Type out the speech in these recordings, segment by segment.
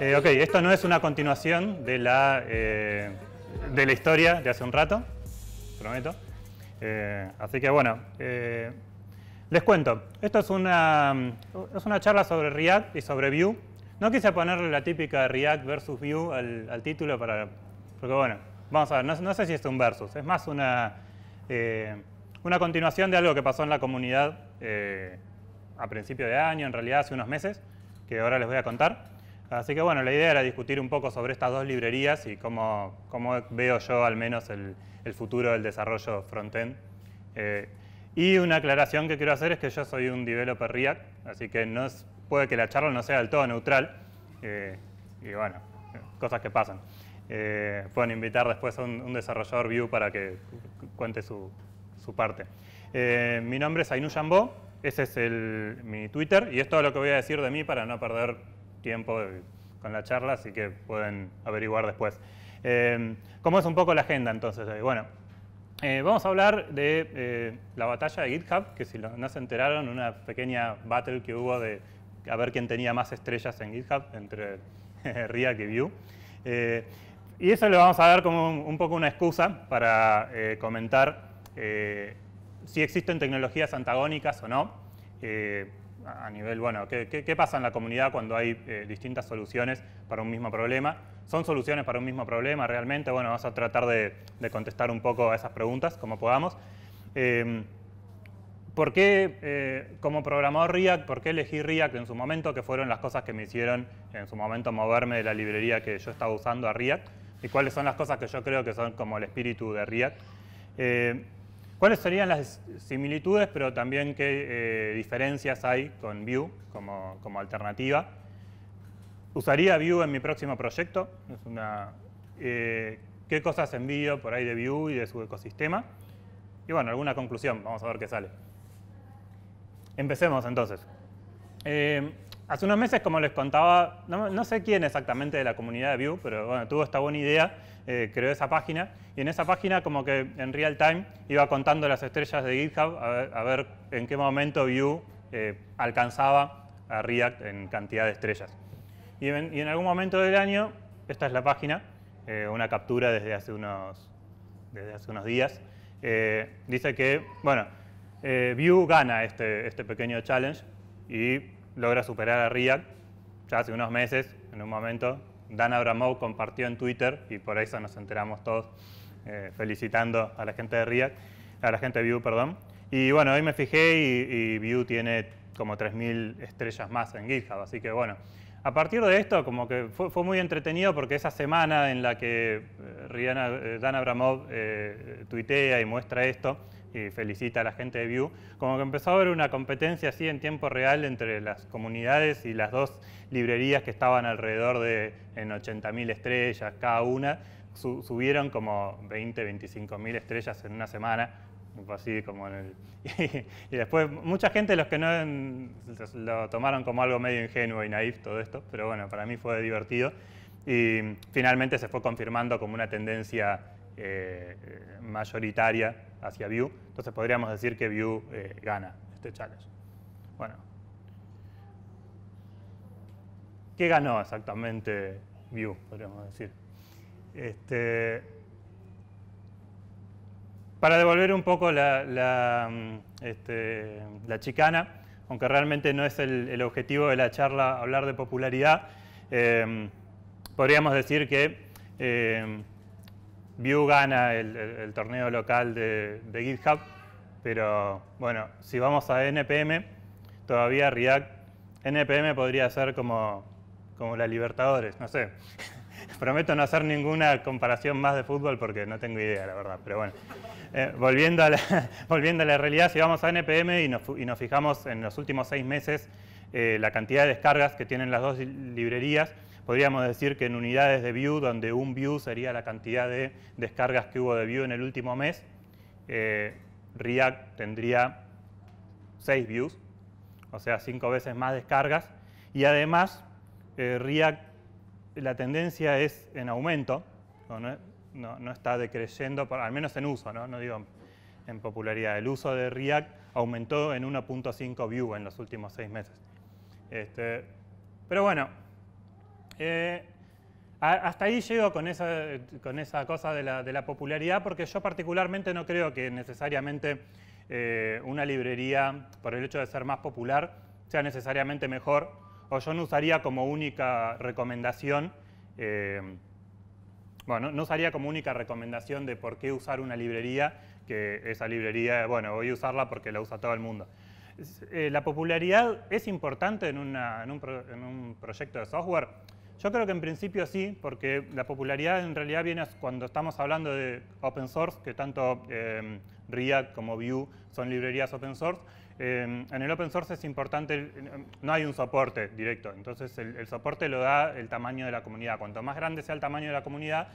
Eh, ok, esto no es una continuación de la, eh, de la historia de hace un rato, prometo. Eh, así que bueno, les cuento. Esto es una, es una charla sobre React y sobre Vue. No quise ponerle la típica React versus Vue al, título, para, porque bueno, vamos a ver, no, sé si es un versus, es más una, una continuación de algo que pasó en la comunidad a principio de año, en realidad hace unos meses, que ahora les voy a contar. Así que bueno, la idea era discutir un poco sobre estas dos librerías y cómo, cómo veo yo al menos el, futuro del desarrollo frontend. Eh, y una aclaración que quiero hacer es que yo soy un developer React, así que no puede que la charla no sea del todo neutral. Eh, y bueno, cosas que pasan. Eh, pueden invitar después a un, desarrollador Vue para que cuente su, su parte. mi nombre es Ainu Jambó, ese es el, mi Twitter y es todo lo que voy a decir de mí para no perder tiempo con la charla, así que pueden averiguar después. Em, ¿Cómo es un poco la agenda entonces? Eh, bueno, eh, vamos a hablar de eh, la batalla de GitHub, que si no se enteraron, una pequeña battle que hubo de a ver quién tenía más estrellas en GitHub entre React y Vue. y eso le vamos a dar como un poco una excusa para comentar si existen tecnologías antagónicas o no. Eh, a nivel, bueno, ¿qué, pasa en la comunidad cuando hay eh, distintas soluciones para un mismo problema? ¿Son soluciones para un mismo problema realmente? Bueno, vamos a tratar de, contestar un poco a esas preguntas como podamos. Em, ¿Por qué, eh, como programador React, por qué elegí React en su momento? ¿Qué fueron las cosas que me hicieron en su momento moverme de la librería que yo estaba usando a React? ¿Y cuáles son las cosas que yo creo que son como el espíritu de React? ¿Cuáles serían las similitudes, pero también qué eh, diferencias hay con Vue como, alternativa? Usaría Vue en mi próximo proyecto. Eh, ¿Qué cosas envío por ahí de Vue y de su ecosistema? Y bueno, alguna conclusión, vamos a ver qué sale. Empecemos entonces. Eh, Hace unos meses, como les contaba, no, sé quién exactamente de la comunidad de Vue, pero bueno, tuvo esta buena idea, eh, creó esa página, y en esa página como que en real time iba contando las estrellas de GitHub a ver, en qué momento Vue eh, alcanzaba a React en cantidad de estrellas. Y en, algún momento del año, esta es la página, eh, una captura desde hace unos, desde hace unos días, dice que, bueno, Vue gana este, este pequeño challenge y logra superar a React. Ya hace unos meses, en un momento, Dan Abramov compartió en Twitter, y por eso nos enteramos todos, eh, felicitando a la gente de React, a la gente de Vue, perdón. Y bueno, hoy me fijé y, y tiene como 3.000 estrellas más en GitHub, así que bueno. A partir de esto, como que fue, muy entretenido porque esa semana en la que eh, eh, Dan Abramov tuitea y muestra esto, y felicita a la gente de View, como que empezó a haber una competencia así en tiempo real entre las comunidades y las dos librerías que estaban alrededor de en 80.000 estrellas cada una, subieron como 20, 25.000 estrellas en una semana, así como en el... y después mucha gente, los que no lo tomaron como algo medio ingenuo y naif todo esto, pero bueno, para mí fue divertido y finalmente se fue confirmando como una tendencia eh, mayoritaria hacia Vue. Entonces podríamos decir que Vue eh, gana este challenge. Bueno, ¿qué ganó exactamente Vue, podríamos decir? Este, para devolver un poco la, la, mm, este, chicana, aunque realmente no es el, objetivo de la charla hablar de popularidad, eh, podríamos decir que Vue gana el, torneo local de, GitHub, pero bueno, si vamos a NPM, todavía React, NPM podría ser como, como la Libertadores, no sé. Prometo no hacer ninguna comparación más de fútbol porque no tengo idea, la verdad, pero bueno. Eh, volviendo, a la, volviendo a la realidad, si vamos a NPM y nos, fijamos en los últimos seis meses eh, la cantidad de descargas que tienen las dos librerías, Podríamos decir que en unidades de view, donde un view sería la cantidad de descargas que hubo de view en el último mes, eh, React tendría 6 views, o sea, cinco veces más descargas. Y además, eh, React, la tendencia es en aumento, no, está decreciendo, al menos en uso, no, digo en popularidad. El uso de React aumentó en 1.5 view en los últimos seis meses. Este, pero bueno, eh, hasta ahí llego con esa, cosa de la, popularidad, porque yo particularmente no creo que necesariamente eh, una librería, por el hecho de ser más popular, sea necesariamente mejor, o yo no usaría como única recomendación, eh, bueno, no usaría como única recomendación de por qué usar una librería, que esa librería, bueno, voy a usarla porque la usa todo el mundo. la popularidad es importante en un proyecto de software, yo creo que en principio sí, porque la popularidad en realidad viene cuando estamos hablando de open source, que tanto em, React como Vue son librerías open source. Em, en el open source es importante, em, no hay un soporte directo, entonces el, soporte lo da el tamaño de la comunidad. Cuanto más grande sea el tamaño de la comunidad,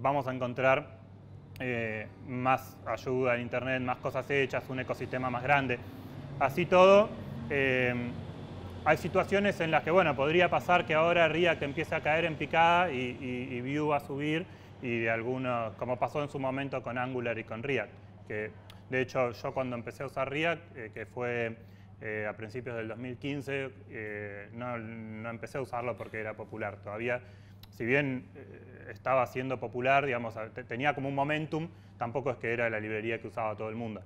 vamos a encontrar eh, más ayuda en Internet, más cosas hechas, un ecosistema más grande. Así todo, hay situaciones en las que, bueno, podría pasar que ahora React empiece a caer en picada y, Vue va a subir y de algunos, como pasó en su momento con Angular y con React. Que, de hecho, yo cuando empecé a usar React, eh, que fue eh, a principios del 2015, eh, no, no, empecé a usarlo porque era popular. Todavía, si bien estaba siendo popular, digamos, tenía como un momentum, tampoco es que era la librería que usaba todo el mundo.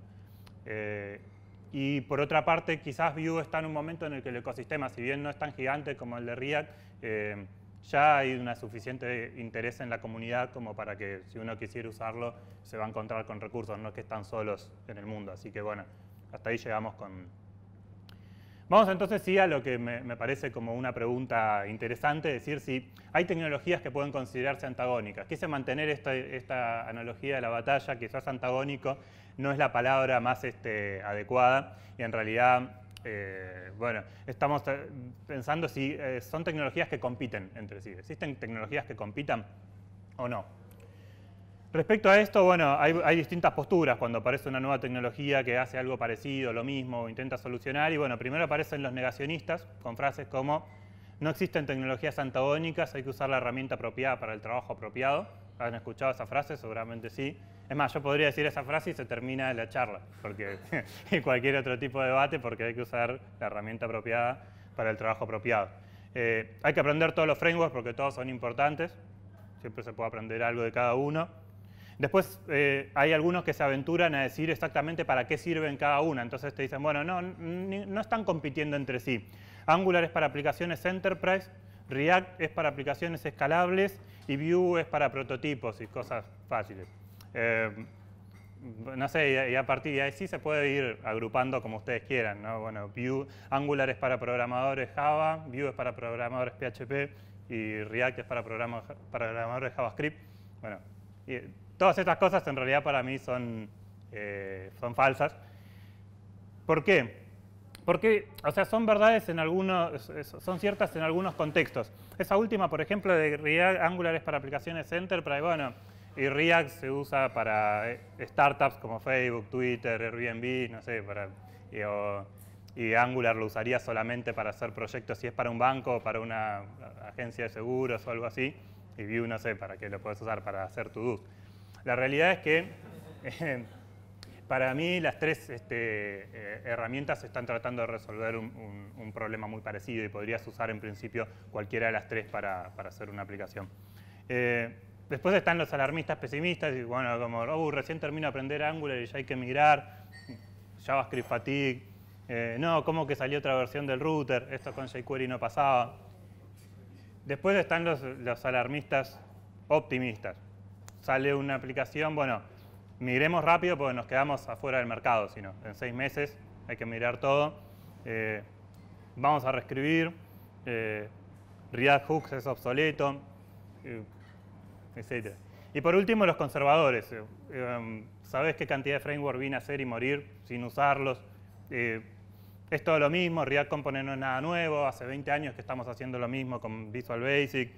Y por otra parte, quizás Vue está en un momento en el que el ecosistema, si bien no es tan gigante como el de React, eh, ya hay un suficiente interés en la comunidad como para que si uno quisiera usarlo, se va a encontrar con recursos, no es que están solos en el mundo. Así que bueno, hasta ahí llegamos con, Vamos entonces sí a lo que me, parece como una pregunta interesante, decir si hay tecnologías que pueden considerarse antagónicas. Quise mantener esta, analogía de la batalla, quizás antagónico no es la palabra más este, adecuada y en realidad, eh, bueno, estamos eh, pensando si eh, son tecnologías que compiten entre sí. ¿Existen tecnologías que compitan o no? Respecto a esto, bueno, hay, distintas posturas cuando aparece una nueva tecnología que hace algo parecido, lo mismo, o intenta solucionar. Y bueno, primero aparecen los negacionistas con frases como no existen tecnologías antagónicas, hay que usar la herramienta apropiada para el trabajo apropiado. ¿Han escuchado esa frase? Seguramente sí. Es más, yo podría decir esa frase y se termina la charla, porque en cualquier otro tipo de debate, porque hay que usar la herramienta apropiada para el trabajo apropiado. Eh, hay que aprender todos los frameworks porque todos son importantes, siempre se puede aprender algo de cada uno. Después eh, hay algunos que se aventuran a decir exactamente para qué sirven cada una. Entonces te dicen, bueno, no, no están compitiendo entre sí. Angular es para aplicaciones enterprise, React es para aplicaciones escalables y Vue es para prototipos y cosas fáciles. Eh, no sé, y a partir de ahí sí se puede ir agrupando como ustedes quieran. ¿no? Bueno, Vue, Angular es para programadores Java, Vue es para programadores PHP y React es para, programadores JavaScript. Bueno, Todas estas cosas en realidad para mí son, eh, son falsas. ¿Por qué? Porque, o sea, son verdades en algunos, son ciertas en algunos contextos. Esa última, por ejemplo, de Angular es para aplicaciones Enterprise, bueno, y React se usa para eh, startups como Facebook, Twitter, Airbnb, no sé, para, y, Angular lo usaría solamente para hacer proyectos si es para un banco o para una agencia de seguros o algo así, y Vue, no sé, para qué lo puedes usar, para hacer tu dos la realidad es que para mí las tres este, eh, herramientas están tratando de resolver un, problema muy parecido y podrías usar en principio cualquiera de las tres para, hacer una aplicación. Eh, después están los alarmistas pesimistas y bueno, como oh, recién termino de aprender Angular y ya hay que migrar, JavaScript fatigue, eh, no, ¿cómo que salió otra versión del router? Esto con jQuery no pasaba. Después están los alarmistas optimistas sale una aplicación, bueno, miremos rápido porque nos quedamos afuera del mercado, sino en seis meses hay que mirar todo. Eh, vamos a reescribir, eh, React Hooks es obsoleto, eh, Y por último, los conservadores. Em, ¿Sabes qué cantidad de framework vine a hacer y morir sin usarlos? es todo lo mismo, React Component no es nada nuevo, hace 20 años que estamos haciendo lo mismo con Visual Basic.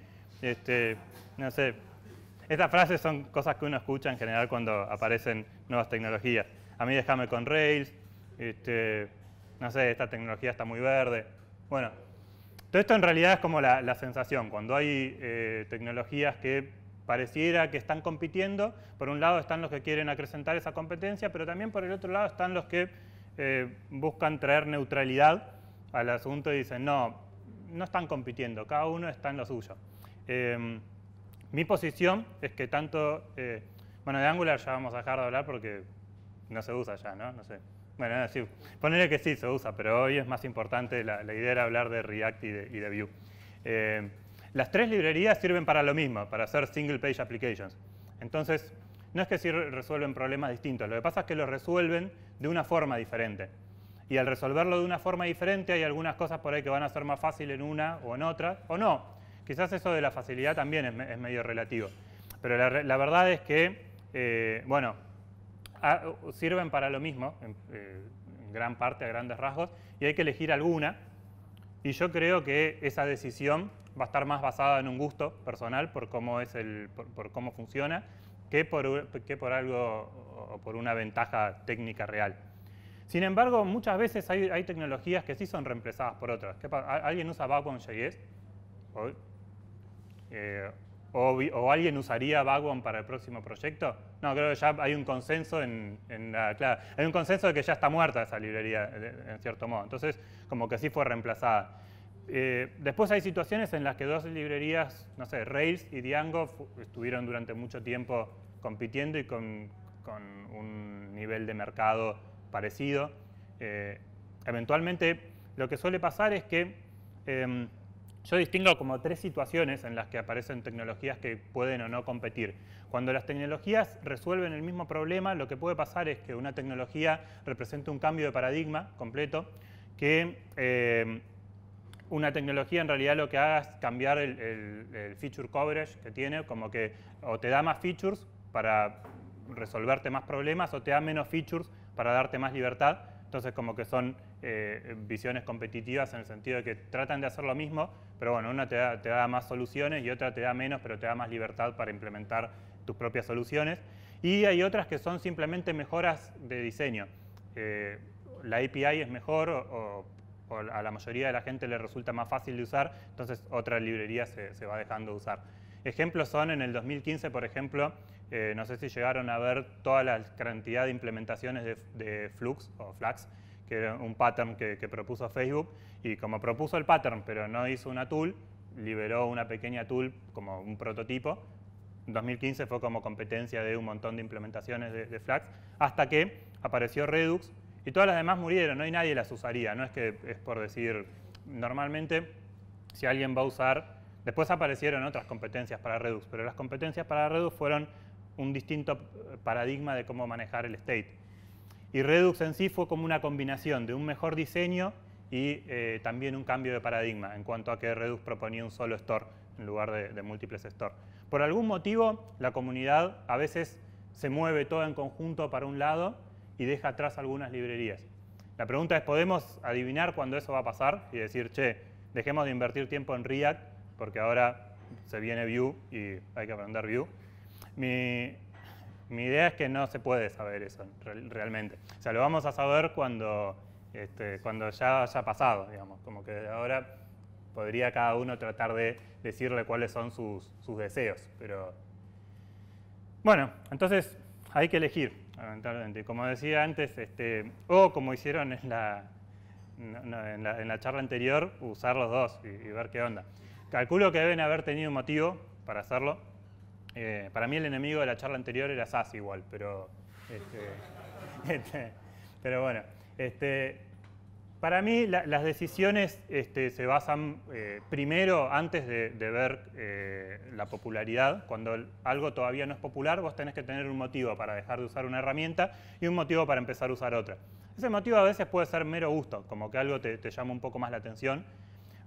Este, no sé, estas frases son cosas que uno escucha en general cuando aparecen nuevas tecnologías. A mí déjame con Rails, este, no sé, esta tecnología está muy verde. Bueno, todo esto en realidad es como la, sensación, cuando hay eh, tecnologías que pareciera que están compitiendo, por un lado están los que quieren acrecentar esa competencia, pero también por el otro lado están los que eh, buscan traer neutralidad al asunto y dicen, no, no están compitiendo, cada uno está en lo suyo. Em, mi posición es que tanto, eh, bueno, de Angular ya vamos a dejar de hablar porque no se usa ya, ¿no? No sé. Bueno, sí, ponerle que sí se usa, pero hoy es más importante, la, idea de hablar de React y de, Vue. Eh, las tres librerías sirven para lo mismo, para hacer single page applications. Entonces, no es que sí resuelven problemas distintos, lo que pasa es que lo resuelven de una forma diferente. Y al resolverlo de una forma diferente hay algunas cosas por ahí que van a ser más fácil en una o en otra, o no, Quizás eso de la facilidad también es, medio relativo. Pero la, verdad es que, eh, bueno, sirven para lo mismo, eh, en, gran parte, a grandes rasgos, y hay que elegir alguna. Y yo creo que esa decisión va a estar más basada en un gusto personal por cómo, es el, por, cómo funciona que por, que por algo o por una ventaja técnica real. Sin embargo, muchas veces hay, tecnologías que sí son reemplazadas por otras. ¿Alguien usa JS? Eh, o, alguien usaría Vagon para el próximo proyecto. No, creo que ya hay un consenso en, la, hay un consenso de que ya está muerta esa librería, eh, en cierto modo. Entonces, como que sí fue reemplazada. Eh, después hay situaciones en las que dos librerías, no sé, Rails y Django estuvieron durante mucho tiempo compitiendo y con, un nivel de mercado parecido. eventualmente, lo que suele pasar es que em, yo distingo como tres situaciones en las que aparecen tecnologías que pueden o no competir. Cuando las tecnologías resuelven el mismo problema, lo que puede pasar es que una tecnología represente un cambio de paradigma completo, que eh, una tecnología en realidad lo que haga es cambiar el, el feature coverage que tiene, como que o te da más features para resolverte más problemas o te da menos features para darte más libertad entonces como que son eh, visiones competitivas en el sentido de que tratan de hacer lo mismo, pero bueno, una te da, más soluciones y otra te da menos, pero te da más libertad para implementar tus propias soluciones. Y hay otras que son simplemente mejoras de diseño. Eh, la API es mejor o, a la mayoría de la gente le resulta más fácil de usar, entonces otra librería se, va dejando usar. Ejemplos son en el 2015, por ejemplo, eh, no sé si llegaron a ver toda la cantidad de implementaciones de, Flux o Flux, que era un pattern que, propuso Facebook. Y como propuso el pattern, pero no hizo una tool, liberó una pequeña tool como un prototipo. En 2015 fue como competencia de un montón de implementaciones de, de Flux, hasta que apareció Redux y todas las demás murieron, no hay nadie las usaría. No es que es por decir, normalmente si alguien va a usar Después aparecieron otras competencias para Redux, pero las competencias para Redux fueron un distinto paradigma de cómo manejar el state. Y Redux en sí fue como una combinación de un mejor diseño y eh, también un cambio de paradigma en cuanto a que Redux proponía un solo store en lugar de, múltiples stores. Por algún motivo, la comunidad a veces se mueve todo en conjunto para un lado y deja atrás algunas librerías. La pregunta es, ¿podemos adivinar cuándo eso va a pasar? Y decir, che, dejemos de invertir tiempo en React porque ahora se viene Vue y hay que aprender Vue. Mi, idea es que no se puede saber eso realmente. O sea, lo vamos a saber cuando, este, cuando ya haya pasado, digamos. Como que ahora podría cada uno tratar de decirle cuáles son sus, deseos. Pero bueno, entonces hay que elegir, lamentablemente. Como decía antes, este, o como hicieron en la, en la, charla anterior, usar los dos y, y ver qué onda. Calculo que deben haber tenido un motivo para hacerlo eh, para mí el enemigo de la charla anterior era SAS igual, pero... Este, este, pero bueno, este, para mí las decisiones se basan eh, primero, antes de, ver eh, la popularidad, cuando algo todavía no es popular, vos tenés que tener un motivo para dejar de usar una herramienta y un motivo para empezar a usar otra. Ese motivo a veces puede ser mero gusto, como que algo te llama un poco más la atención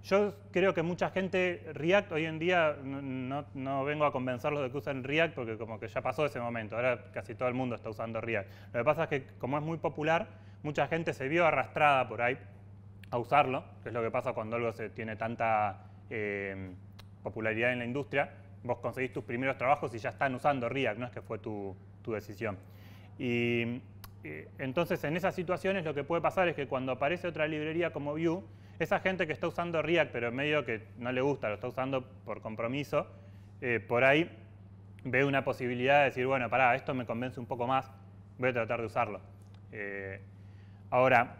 yo creo que mucha gente, React hoy en día, no, vengo a convencerlos de que usen React porque como que ya pasó ese momento, ahora casi todo el mundo está usando React. Lo que pasa es que como es muy popular, mucha gente se vio arrastrada por ahí a usarlo, que es lo que pasa cuando algo se tiene tanta eh, popularidad en la industria. Vos conseguís tus primeros trabajos y ya están usando React, no es que fue tu, tu decisión. Y eh, entonces en esas situaciones lo que puede pasar es que cuando aparece otra librería como Vue, esa gente que está usando React, pero en medio que no le gusta, lo está usando por compromiso, eh, por ahí ve una posibilidad de decir, bueno, pará, esto me convence un poco más, voy a tratar de usarlo. Eh, ahora,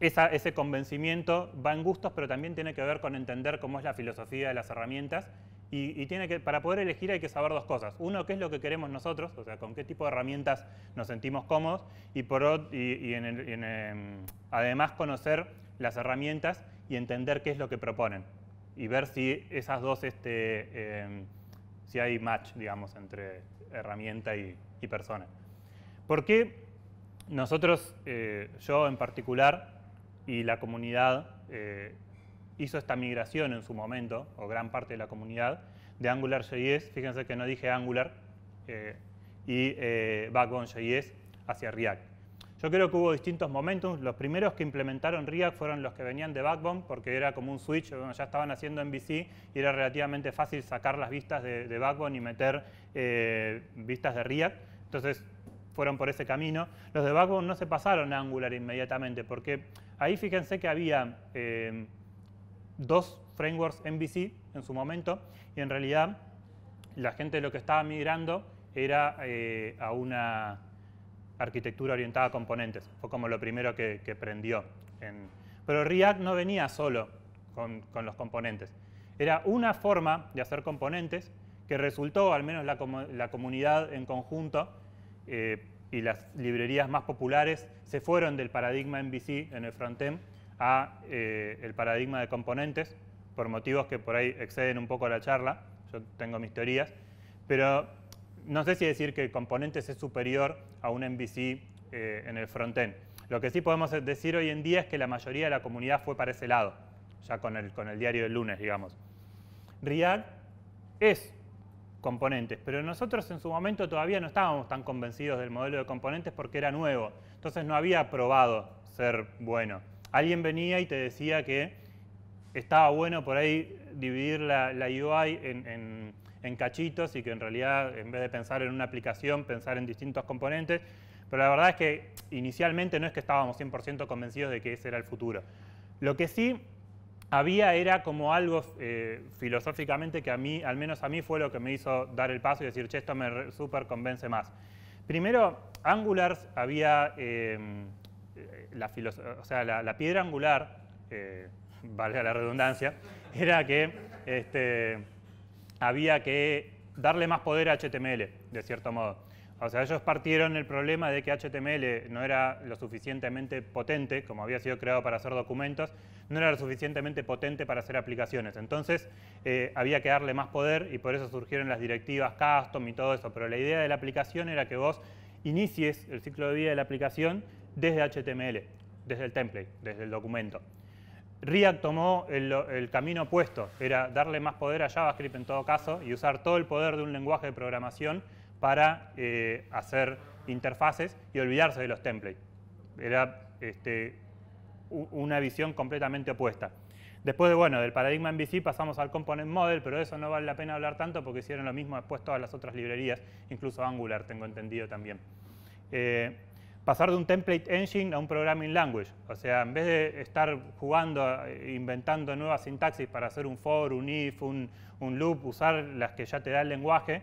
ese convencimiento va en gustos, pero también tiene que ver con entender cómo es la filosofía de las herramientas y, tiene que, para poder elegir hay que saber dos cosas. Uno, qué es lo que queremos nosotros, o sea, con qué tipo de herramientas nos sentimos cómodos y, por, otro y em, además conocer las herramientas y entender qué es lo que proponen y ver si esas dos, este, em, si hay match, digamos, entre herramienta y, persona. Porque nosotros, eh, yo en particular y la comunidad, eh, hizo esta migración en su momento, o gran parte de la comunidad, de AngularJS, fíjense que no dije Angular, eh, y Backbone.js hacia React. Yo creo que hubo distintos momentos. Los primeros que implementaron React fueron los que venían de Backbone, porque era como un switch, ya estaban haciendo MVC y era relativamente fácil sacar las vistas de, Backbone y meter eh, vistas de React. Entonces, fueron por ese camino. Los de Backbone no se pasaron a Angular inmediatamente, porque ahí fíjense que había eh, dos frameworks MVC en su momento, y en realidad la gente lo que estaba migrando era eh, a una arquitectura orientada a componentes. Fue como lo primero que, prendió. En... Pero React no venía solo con, los componentes. Era una forma de hacer componentes que resultó, al menos la, comunidad en conjunto eh, y las librerías más populares, se fueron del paradigma MVC en el frontend a eh, el paradigma de componentes, por motivos que por ahí exceden un poco la charla. Yo tengo mis teorías. Pero no sé si decir que componentes es superior a un MVC eh, en el frontend. Lo que sí podemos decir hoy en día es que la mayoría de la comunidad fue para ese lado, ya con el, con el diario del lunes, digamos. React es componentes, pero nosotros en su momento todavía no estábamos tan convencidos del modelo de componentes porque era nuevo, entonces no había probado ser bueno. Alguien venía y te decía que estaba bueno por ahí dividir la, UI en en cachitos y que en realidad en vez de pensar en una aplicación, pensar en distintos componentes. Pero la verdad es que inicialmente no es que estábamos 100% convencidos de que ese era el futuro. Lo que sí había era como algo eh, filosóficamente que a mí, al menos a mí, fue lo que me hizo dar el paso y decir, che, esto me súper convence más. Primero, Angular había, eh, la, o sea, la, piedra angular, eh, valga la redundancia, era que este, había que darle más poder a HTML, de cierto modo. O sea, ellos partieron el problema de que HTML no era lo suficientemente potente, como había sido creado para hacer documentos, no era lo suficientemente potente para hacer aplicaciones. Entonces, eh, había que darle más poder y por eso surgieron las directivas custom y todo eso. Pero la idea de la aplicación era que vos inicies el ciclo de vida de la aplicación desde HTML, desde el template, desde el documento. React tomó el, camino opuesto, era darle más poder a JavaScript en todo caso y usar todo el poder de un lenguaje de programación para eh, hacer interfaces y olvidarse de los templates. Era este, una visión completamente opuesta. Después de, bueno, del paradigma MVC pasamos al Component Model, pero eso no vale la pena hablar tanto porque hicieron lo mismo después todas las otras librerías, incluso Angular, tengo entendido también. Eh, pasar de un template engine a un programming language. O sea, en vez de estar jugando, eh, inventando nuevas sintaxis para hacer un for, un if, un, un loop, usar las que ya te da el lenguaje,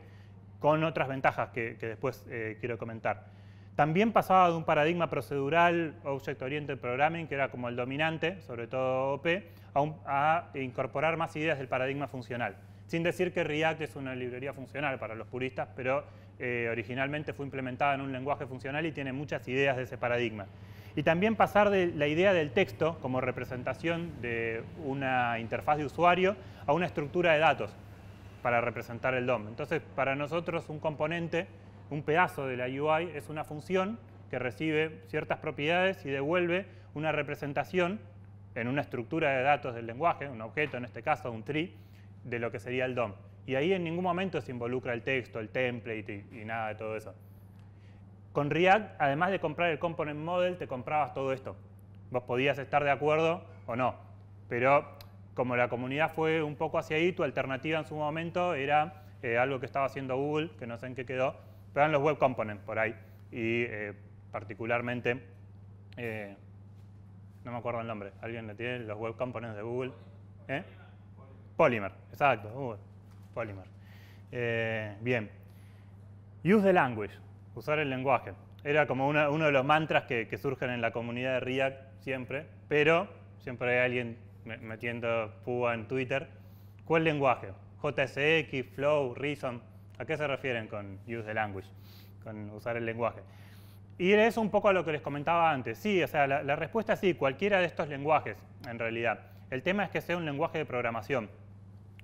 con otras ventajas que, después eh, quiero comentar. También pasaba de un paradigma procedural, Object Oriented Programming, que era como el dominante, sobre todo OP, a, a incorporar más ideas del paradigma funcional. Sin decir que React es una librería funcional para los puristas, pero eh, originalmente fue implementada en un lenguaje funcional y tiene muchas ideas de ese paradigma. Y también pasar de la idea del texto como representación de una interfaz de usuario a una estructura de datos para representar el DOM. Entonces, para nosotros un componente, un pedazo de la UI es una función que recibe ciertas propiedades y devuelve una representación en una estructura de datos del lenguaje, un objeto en este caso, un tree, de lo que sería el DOM. Y ahí en ningún momento se involucra el texto, el template y, nada de todo eso. Con React, además de comprar el component model, te comprabas todo esto. Vos podías estar de acuerdo o no, pero como la comunidad fue un poco hacia ahí, tu alternativa en su momento era eh, algo que estaba haciendo Google, que no sé en qué quedó, pero eran los web components por ahí. Y eh, particularmente, eh, no me acuerdo el nombre, ¿alguien lo tiene? Los web components de Google. Polymer, exacto. Google. Polymer. Eh, bien. Use the language, usar el lenguaje. Era como uno de los mantras que, surgen en la comunidad de React siempre, pero siempre hay alguien metiendo púa en Twitter. ¿Cuál lenguaje? JSX, Flow, Reason. ¿A qué se refieren con use the language? Con usar el lenguaje. Y es un poco a lo que les comentaba antes. Sí, o sea, la, la respuesta es sí, cualquiera de estos lenguajes, en realidad. El tema es que sea un lenguaje de programación.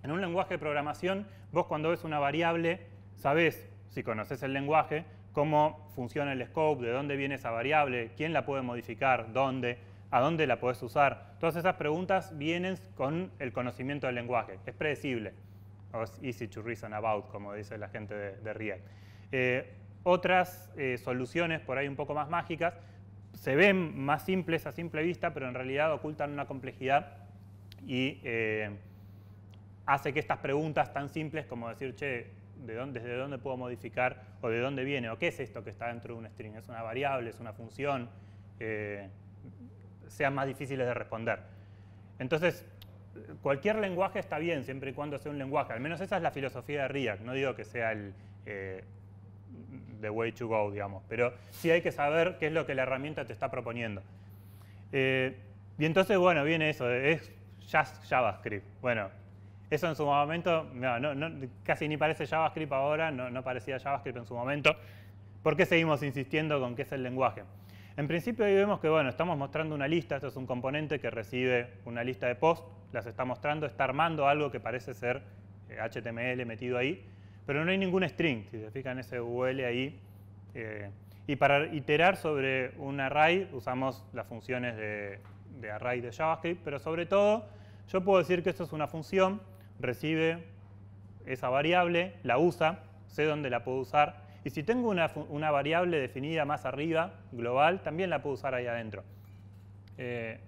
En un lenguaje de programación, vos cuando ves una variable, sabés, si conoces el lenguaje, cómo funciona el scope, de dónde viene esa variable, quién la puede modificar, dónde, a dónde la podés usar. Todas esas preguntas vienen con el conocimiento del lenguaje. Es predecible. O es easy to reason about, como dice la gente de, React. Eh, otras eh, soluciones por ahí un poco más mágicas se ven más simples a simple vista, pero en realidad ocultan una complejidad y eh, hace que estas preguntas tan simples como decir, che, ¿de dónde, ¿desde dónde puedo modificar? ¿O de dónde viene? ¿O qué es esto que está dentro de un string? ¿Es una variable? ¿Es una función? Eh, sean más difíciles de responder. Entonces, cualquier lenguaje está bien siempre y cuando sea un lenguaje. Al menos esa es la filosofía de React. No digo que sea el de eh, way to go, digamos. Pero sí hay que saber qué es lo que la herramienta te está proponiendo. Eh, y entonces, bueno, viene eso. Es JavaScript. Bueno, eso en su momento, casi ni parece JavaScript ahora, no, parecía JavaScript en su momento. ¿Por qué seguimos insistiendo con qué es el lenguaje? En principio ahí vemos que, bueno, estamos mostrando una lista, esto es un componente que recibe una lista de post, las está mostrando, está armando algo que parece ser HTML eh, metido ahí, pero no hay ningún string, si se fijan ese UL ahí. Eh, y para iterar sobre un array usamos las funciones de, de array de JavaScript, pero sobre todo yo puedo decir que esto es una función recibe esa variable, la usa, sé dónde la puedo usar. Y si tengo una, variable definida más arriba, global, también la puedo usar ahí adentro. Eh,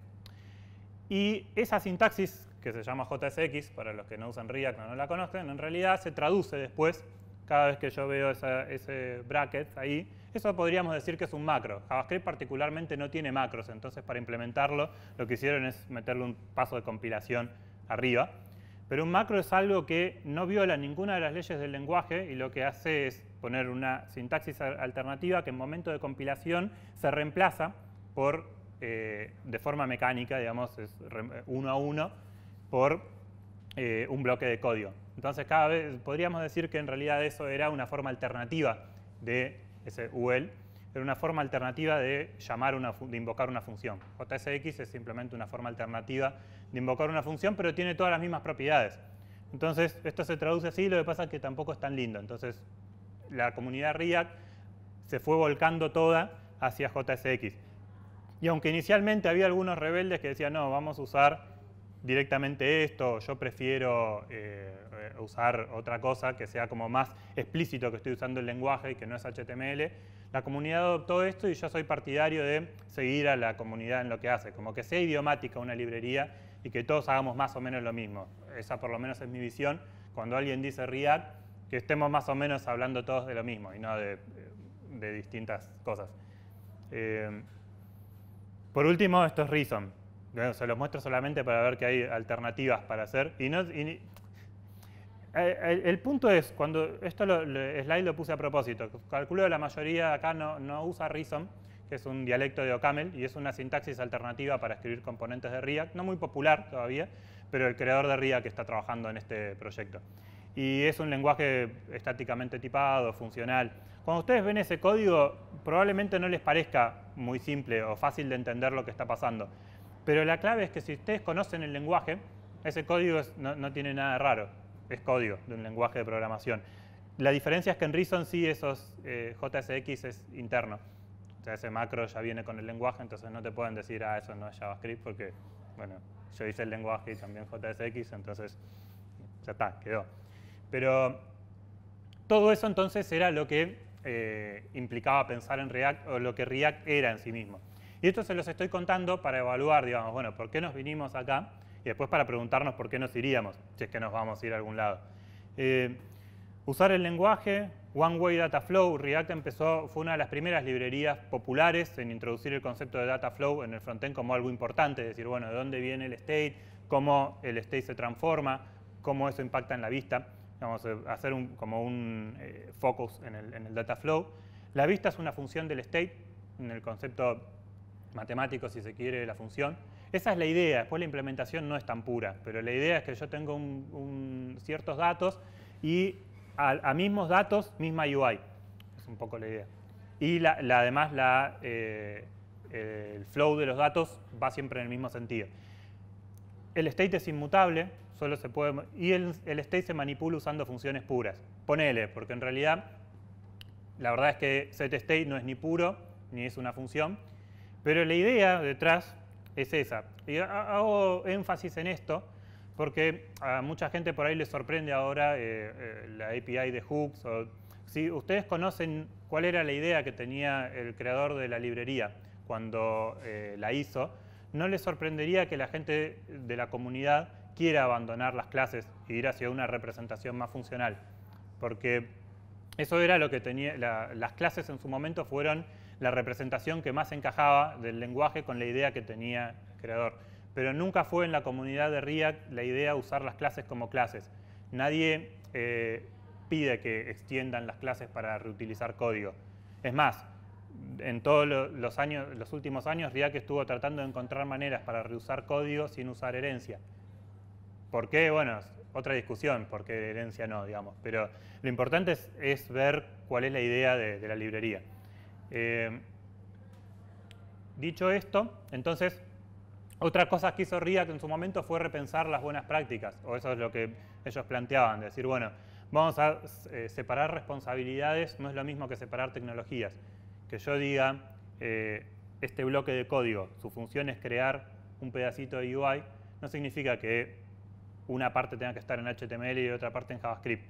y esa sintaxis, que se llama JSX, para los que no usan React o no la conocen, en realidad se traduce después, cada vez que yo veo ese bracket ahí, eso podríamos decir que es un macro. JavaScript particularmente no tiene macros, entonces para implementarlo lo que hicieron es meterle un paso de compilación arriba. Pero un macro es algo que no viola ninguna de las leyes del lenguaje y lo que hace es poner una sintaxis alternativa que en momento de compilación se reemplaza por, eh, de forma mecánica, digamos, uno a uno, por eh, un bloque de código. Entonces, cada vez podríamos decir que en realidad eso era una forma alternativa de ese UL pero una forma alternativa de, llamar una, de invocar una función. JSX es simplemente una forma alternativa de invocar una función, pero tiene todas las mismas propiedades. Entonces, esto se traduce así, lo que pasa es que tampoco es tan lindo. Entonces, la comunidad React se fue volcando toda hacia JSX. Y aunque inicialmente había algunos rebeldes que decían, no, vamos a usar directamente esto, yo prefiero eh, usar otra cosa que sea como más explícito que estoy usando el lenguaje y que no es HTML. La comunidad adoptó esto y yo soy partidario de seguir a la comunidad en lo que hace, como que sea idiomática una librería y que todos hagamos más o menos lo mismo. Esa por lo menos es mi visión. Cuando alguien dice React, que estemos más o menos hablando todos de lo mismo y no de, distintas cosas. Eh, por último, esto es Reason bueno, se los muestro solamente para ver que hay alternativas para hacer. Y no, eh, el, punto es, cuando esto lo, el slide lo puse a propósito, calculo que la mayoría acá no, no, usa Reason, que es un dialecto de OCaml y es una sintaxis alternativa para escribir componentes de React, no muy popular todavía, pero el creador de React está trabajando en este proyecto. Y es un lenguaje estáticamente tipado, funcional. Cuando ustedes ven ese código, probablemente no les parezca muy simple o fácil de entender lo que está pasando. Pero la clave es que si ustedes conocen el lenguaje, ese código no, tiene nada raro, es código de un lenguaje de programación. La diferencia es que en Reason sí esos eh, JSX es interno. O sea, ese macro ya viene con el lenguaje, entonces no te pueden decir, ah, eso no es JavaScript, porque, bueno, yo hice el lenguaje y también JSX, entonces ya está, quedó. Pero todo eso entonces era lo que eh, implicaba pensar en React, o lo que React era en sí mismo. Y esto se los estoy contando para evaluar, digamos, bueno, ¿por qué nos vinimos acá? Y después para preguntarnos por qué nos iríamos, si es que nos vamos a ir a algún lado. Eh, usar el lenguaje, One Way Data Flow, React empezó, fue una de las primeras librerías populares en introducir el concepto de Data Flow en el frontend como algo importante, es decir, bueno, ¿de dónde viene el state? ¿Cómo el state se transforma? ¿Cómo eso impacta en la vista? Vamos a hacer como un eh, focus en el, en el Data Flow. La vista es una función del state, en el concepto matemático, si se quiere, la función. Esa es la idea, después la implementación no es tan pura, pero la idea es que yo tengo ciertos datos y a, mismos datos, misma UI. Es un poco la idea. Y la, además la, eh, el flow de los datos va siempre en el mismo sentido. El state es inmutable, solo se puede... Y el, el state se manipula usando funciones puras. Ponele, porque en realidad la verdad es que state no es ni puro, ni es una función, pero la idea detrás es esa. Y hago énfasis en esto porque a mucha gente por ahí le sorprende ahora eh, eh, la API de Hooks. O, si ustedes conocen cuál era la idea que tenía el creador de la librería cuando eh, la hizo, no les sorprendería que la gente de la comunidad quiera abandonar las clases e ir hacia una representación más funcional. Porque eso era lo que tenía, las clases en su momento fueron la representación que más encajaba del lenguaje con la idea que tenía el creador. Pero nunca fue en la comunidad de React la idea usar las clases como clases. Nadie eh, pide que extiendan las clases para reutilizar código. Es más, en todos los, años, los últimos años React estuvo tratando de encontrar maneras para reusar código sin usar herencia. ¿Por qué? Bueno, otra discusión, porque herencia no, digamos. Pero lo importante es, ver cuál es la idea de la librería. Eh, dicho esto, entonces, otra cosa que hizo RIAC en su momento fue repensar las buenas prácticas, o eso es lo que ellos planteaban, decir, bueno, vamos a eh, separar responsabilidades, no es lo mismo que separar tecnologías. Que yo diga, eh, este bloque de código, su función es crear un pedacito de UI, no significa que una parte tenga que estar en HTML y otra parte en JavaScript.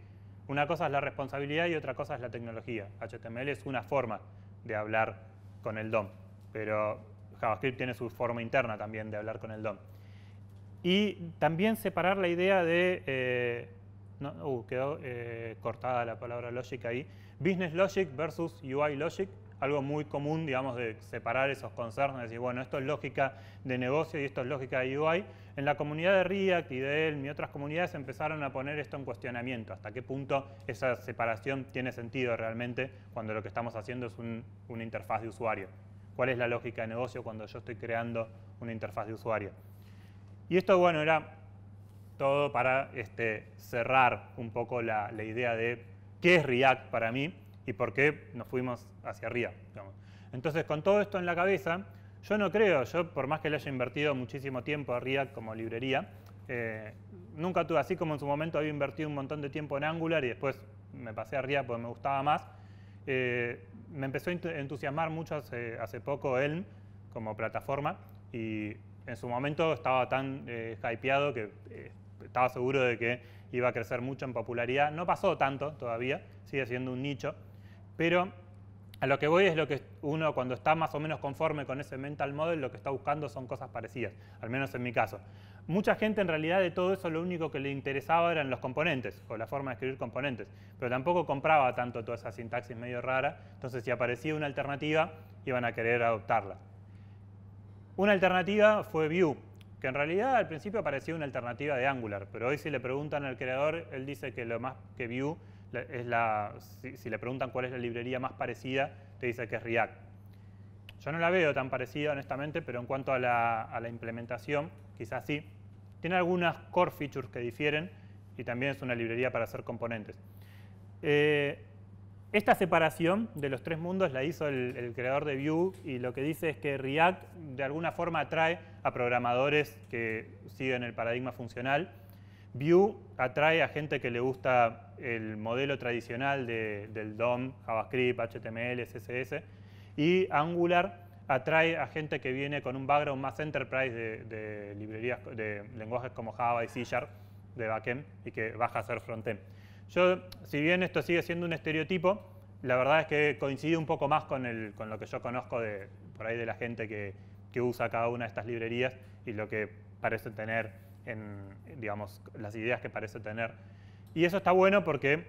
Una cosa es la responsabilidad y otra cosa es la tecnología. HTML es una forma, de hablar con el DOM, pero JavaScript tiene su forma interna también de hablar con el DOM. Y también separar la idea de, eh, no, uh, quedó eh, cortada la palabra logic ahí, business logic versus UI logic, algo muy común, digamos, de separar esos concernos, y decir, bueno, esto es lógica de negocio y esto es lógica de UI. En la comunidad de React y de Elm y otras comunidades empezaron a poner esto en cuestionamiento, hasta qué punto esa separación tiene sentido realmente cuando lo que estamos haciendo es una interfaz de usuario. ¿Cuál es la lógica de negocio cuando yo estoy creando una interfaz de usuario? Y esto, bueno, era todo para este, cerrar un poco la idea de qué es React para mí y por qué nos fuimos hacia arriba. Entonces, con todo esto en la cabeza, yo no creo, yo por más que le haya invertido muchísimo tiempo a RIA como librería, eh, nunca tuve, así como en su momento había invertido un montón de tiempo en Angular y después me pasé a RIA porque me gustaba más, eh, me empezó a entusiasmar mucho hace, poco Elm como plataforma y en su momento estaba tan eh, hypeado que estaba seguro de que iba a crecer mucho en popularidad. No pasó tanto todavía, sigue siendo un nicho, pero a lo que voy es lo que uno cuando está más o menos conforme con ese mental model, lo que está buscando son cosas parecidas, al menos en mi caso. Mucha gente en realidad de todo eso lo único que le interesaba eran los componentes o la forma de escribir componentes, pero tampoco compraba tanto toda esa sintaxis medio rara, entonces si aparecía una alternativa iban a querer adoptarla. Una alternativa fue Vue, que en realidad al principio parecía una alternativa de Angular, pero hoy si le preguntan al creador, él dice que lo más que Vue es la, si, le preguntan cuál es la librería más parecida, te dice que es React. Yo no la veo tan parecida, honestamente, pero en cuanto a la, implementación, quizás sí. Tiene algunas core features que difieren y también es una librería para hacer componentes. Eh, esta separación de los tres mundos la hizo el, el, creador de Vue y lo que dice es que React de alguna forma atrae a programadores que siguen el paradigma funcional. Vue atrae a gente que le gusta el modelo tradicional del DOM, JavaScript, HTML, CSS, y Angular atrae a gente que viene con un background más enterprise de, librerías, de lenguajes como Java y C Sharp de backend y que baja a ser frontend. Yo, si bien esto sigue siendo un estereotipo, la verdad es que coincide un poco más con, lo que yo conozco por ahí de la gente que, usa cada una de estas librerías y lo que parece tener en, digamos, las ideas que parece tener y eso está bueno porque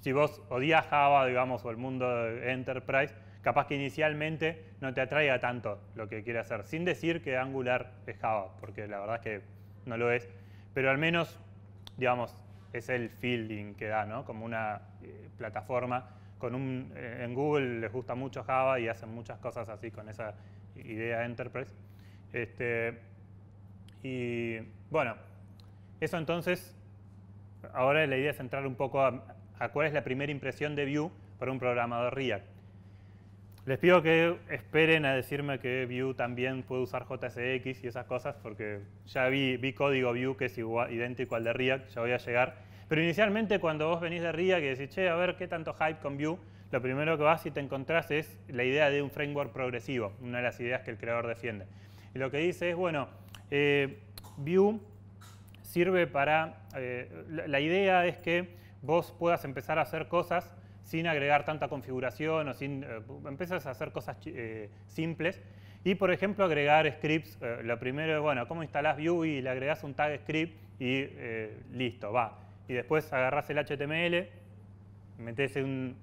si vos odias Java, digamos, o el mundo de Enterprise, capaz que inicialmente no te atraiga tanto lo que quiere hacer, sin decir que Angular es Java, porque la verdad es que no lo es, pero al menos, digamos, es el feeling que da, ¿no? Como una eh, plataforma con un, eh, en Google les gusta mucho Java y hacen muchas cosas así con esa idea de enterprise. Este, y bueno, eso entonces Ahora la idea es entrar un poco a, cuál es la primera impresión de Vue para un programador React. Les pido que esperen a decirme que Vue también puede usar JSX y esas cosas, porque ya vi, código Vue que es idéntico al de React, ya voy a llegar. Pero inicialmente cuando vos venís de React y decís, che, a ver, ¿qué tanto hype con Vue? Lo primero que vas y te encontrás es la idea de un framework progresivo, una de las ideas que el creador defiende. Y lo que dice es, bueno, eh, Vue sirve para... Eh, la idea es que vos puedas empezar a hacer cosas sin agregar tanta configuración o sin... Eh, empiezas a hacer cosas eh, simples y, por ejemplo, agregar scripts. lo primero es, bueno, ¿cómo instalás Vue? Y le agregás un tag script y listo, va. Y después agarras el HTML, metes un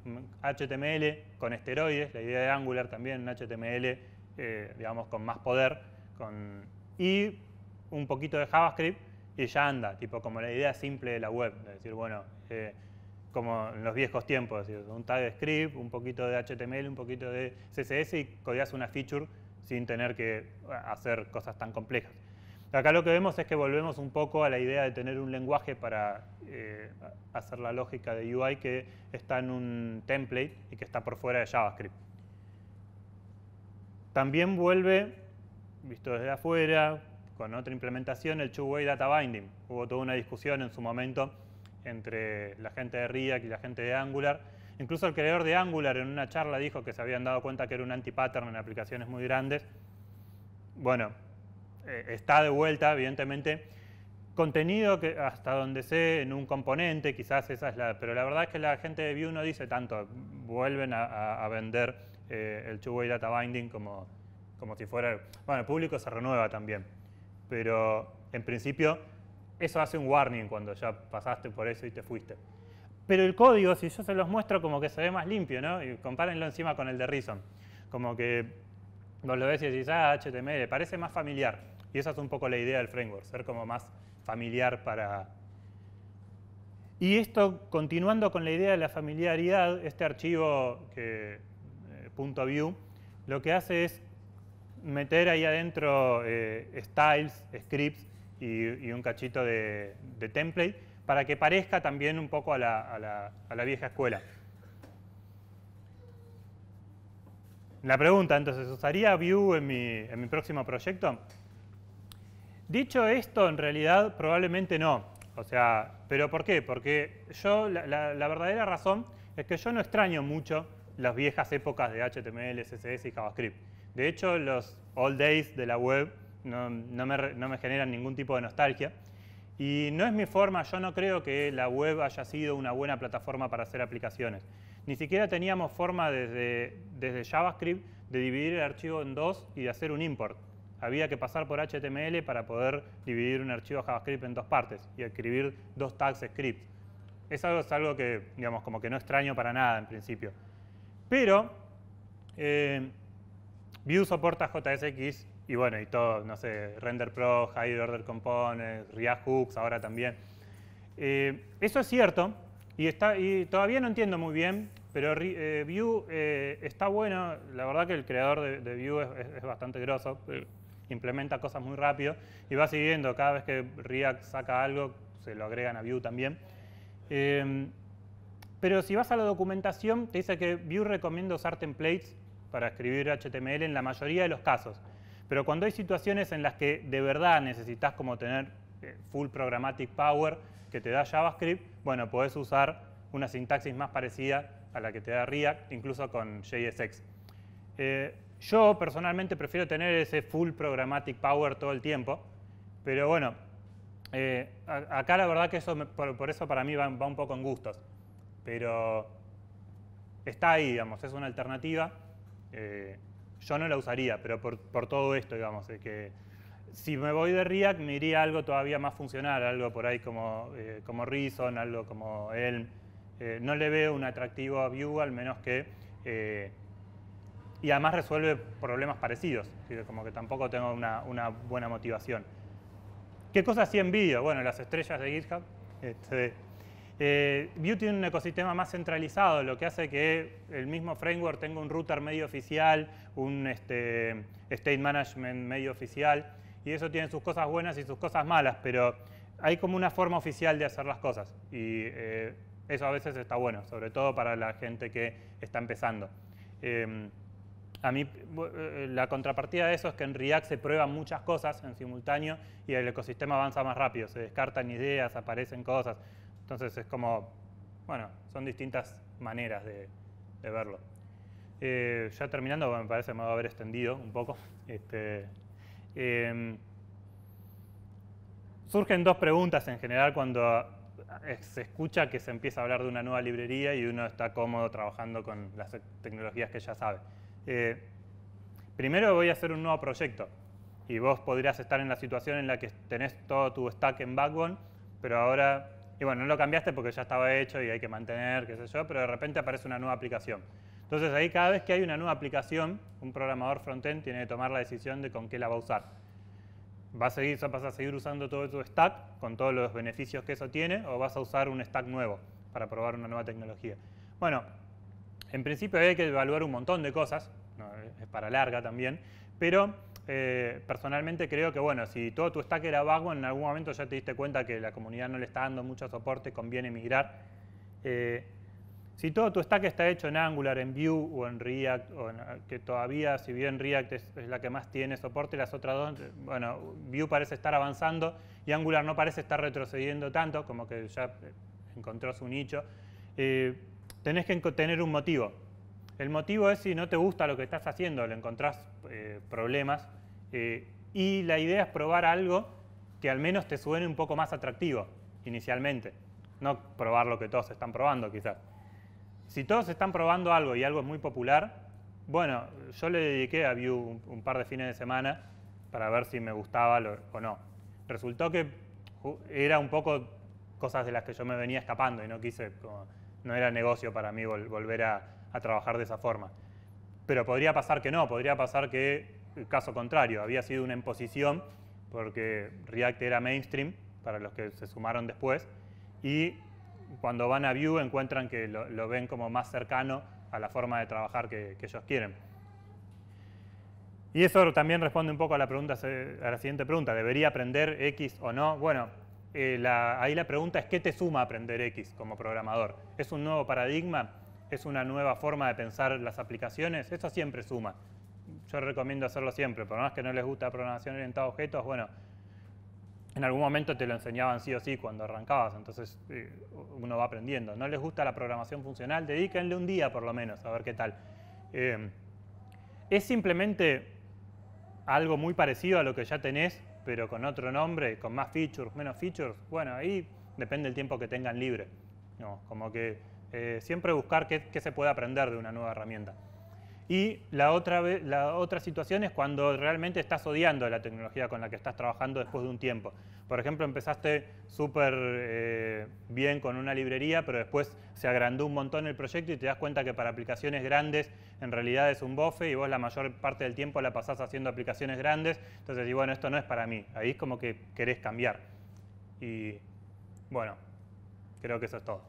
HTML con esteroides, la idea de Angular también, un HTML, digamos, con más poder, con, y un poquito de JavaScript y ya anda, tipo como la idea simple de la web, de decir, bueno, eh, como en los viejos tiempos, un tag script, un poquito de HTML, un poquito de CSS y codeas una feature sin tener que eh, hacer cosas tan complejas. Acá lo que vemos es que volvemos un poco a la idea de tener un lenguaje para eh, hacer la lógica de UI que está en un template y que está por fuera de JavaScript. También vuelve, visto desde afuera, con otra implementación, el two data binding. Hubo toda una discusión en su momento entre la gente de React y la gente de Angular. Incluso el creador de Angular en una charla dijo que se habían dado cuenta que era un anti-pattern en aplicaciones muy grandes. Bueno, eh, está de vuelta, evidentemente. Contenido que hasta donde sé, en un componente, quizás esa es la... Pero la verdad es que la gente de Vue no dice tanto. Vuelven a, vender eh, el two data binding como, como si fuera... Bueno, el público se renueva también. Pero en principio, eso hace un warning cuando ya pasaste por eso y te fuiste. Pero el código, si yo se los muestro, como que se ve más limpio, ¿no? Y compárenlo encima con el de Reason. Como que vos lo ves y decís, ah, HTML, parece más familiar. Y esa es un poco la idea del framework, ser como más familiar para... Y esto, continuando con la idea de la familiaridad, este archivo que, eh, .view, lo que hace es meter ahí adentro eh, styles, scripts y, un cachito de, template para que parezca también un poco a la, vieja escuela. La pregunta, entonces, ¿usaría Vue en mi, en mi próximo proyecto? Dicho esto, en realidad probablemente no. O sea, ¿pero por qué? Porque yo, la, la, verdadera razón es que yo no extraño mucho las viejas épocas de HTML, CSS y JavaScript. De hecho, los old days de la web no, me, generan ningún tipo de nostalgia. Y no es mi forma, yo no creo que la web haya sido una buena plataforma para hacer aplicaciones. Ni siquiera teníamos forma desde, JavaScript de dividir el archivo en dos y de hacer un import. Había que pasar por HTML para poder dividir un archivo JavaScript en dos partes y escribir dos tags script. Es algo, es algo que, digamos, como que no extraño para nada en principio. Pero eh, Vue soporta JSX y bueno, y todo, no sé, Render Pro, High Order Components, React Hooks ahora también. Eh, eso es cierto y, está, y todavía no entiendo muy bien, pero Vue eh, eh, está bueno. La verdad que el creador de, Vue es, bastante grosso, implementa cosas muy rápido y va siguiendo. Cada vez que React saca algo, se lo agregan a Vue también. pero si vas a la documentación, te dice que Vue recomienda usar templates para escribir HTML en la mayoría de los casos. Pero cuando hay situaciones en las que de verdad necesitas como tener eh, full programmatic power que te da JavaScript, bueno, podés usar una sintaxis más parecida a la que te da React, incluso con JSX. Eh, yo personalmente prefiero tener ese full programmatic power todo el tiempo, pero bueno, eh, acá la verdad que eso, por, eso para mí va, va un poco en gustos, pero está ahí, digamos, es una alternativa. Eh, yo no la usaría, pero por, todo esto, digamos, de que si me voy de React me iría algo todavía más funcional, algo por ahí como, eh, como Reason, algo como Elm. Eh, no le veo un atractivo a Vue al menos que... y además resuelve problemas parecidos, como que tampoco tengo una, buena motivación. ¿Qué cosas en vídeo? Bueno, las estrellas de GitHub. Este, eh, Vue tiene un ecosistema más centralizado, lo que hace que el mismo framework tenga un router medio oficial, un este, state management medio oficial, y eso tiene sus cosas buenas y sus cosas malas, pero hay como una forma oficial de hacer las cosas, y eh, eso a veces está bueno, sobre todo para la gente que está empezando. Em, a mí eh, la contrapartida de eso es que en React se prueban muchas cosas en simultáneo y el ecosistema avanza más rápido, se descartan ideas, aparecen cosas. Entonces es como, bueno, son distintas maneras de, verlo. Eh, ya terminando, me parece que me va a haber extendido un poco. Este, em, surgen dos preguntas en general cuando se escucha que se empieza a hablar de una nueva librería y uno está cómodo trabajando con las tecnologías que ya sabe. Eh, primero voy a hacer un nuevo proyecto y vos podrías estar en la situación en la que tenés todo tu stack en Backbone, pero ahora y bueno, no lo cambiaste porque ya estaba hecho y hay que mantener, qué sé yo, pero de repente aparece una nueva aplicación. Entonces ahí cada vez que hay una nueva aplicación, un programador frontend tiene que tomar la decisión de con qué la va a usar. a seguir, ¿Vas a seguir usando todo tu stack con todos los beneficios que eso tiene o vas a usar un stack nuevo para probar una nueva tecnología? Bueno, en principio hay que evaluar un montón de cosas, es para larga también, pero eh, personalmente creo que, bueno, si todo tu stack era vago, en algún momento ya te diste cuenta que la comunidad no le está dando mucho soporte, conviene migrar. Eh, si todo tu stack está hecho en Angular, en Vue o en React, que todavía, si bien React es, la que más tiene soporte, las otras dos, eh, bueno, Vue parece estar avanzando y Angular no parece estar retrocediendo tanto, como que ya encontró su nicho, tenés que tener un motivo. El motivo es si no te gusta lo que estás haciendo, lo encontrás problemas eh, y la idea es probar algo que al menos te suene un poco más atractivo inicialmente. No probar lo que todos están probando, quizás. Si todos están probando algo y algo es muy popular, bueno, yo le dediqué a View un, par de fines de semana para ver si me gustaba o no. Resultó que era un poco cosas de las que yo me venía escapando y no quise, no era negocio para mí volver a trabajar de esa forma. Pero podría pasar que no, podría pasar que caso contrario, había sido una imposición porque React era mainstream para los que se sumaron después y cuando van a Vue encuentran que lo, ven como más cercano a la forma de trabajar que, ellos quieren. Y eso también responde un poco a la, pregunta, a la siguiente pregunta, ¿debería aprender X o no? Bueno, eh, ahí la pregunta es ¿qué te suma aprender X como programador? ¿Es un nuevo paradigma? ¿Es una nueva forma de pensar las aplicaciones? Eso siempre suma. Yo recomiendo hacerlo siempre. por más que no les gusta programación orientada a objetos, bueno, en algún momento te lo enseñaban sí o sí cuando arrancabas, entonces eh, uno va aprendiendo. ¿No les gusta la programación funcional? Dedíquenle un día por lo menos, a ver qué tal. Eh, es simplemente algo muy parecido a lo que ya tenés, pero con otro nombre, con más features, menos features. Bueno, ahí depende el tiempo que tengan libre. No, como que eh, siempre buscar qué se puede aprender de una nueva herramienta. Y la otra, la otra situación es cuando realmente estás odiando la tecnología con la que estás trabajando después de un tiempo. Por ejemplo, empezaste súper eh, bien con una librería, pero después se agrandó un montón el proyecto y te das cuenta que para aplicaciones grandes en realidad es un bofe y vos la mayor parte del tiempo la pasás haciendo aplicaciones grandes. Entonces, y bueno, esto no es para mí. Ahí es como que querés cambiar. Y bueno, creo que eso es todo.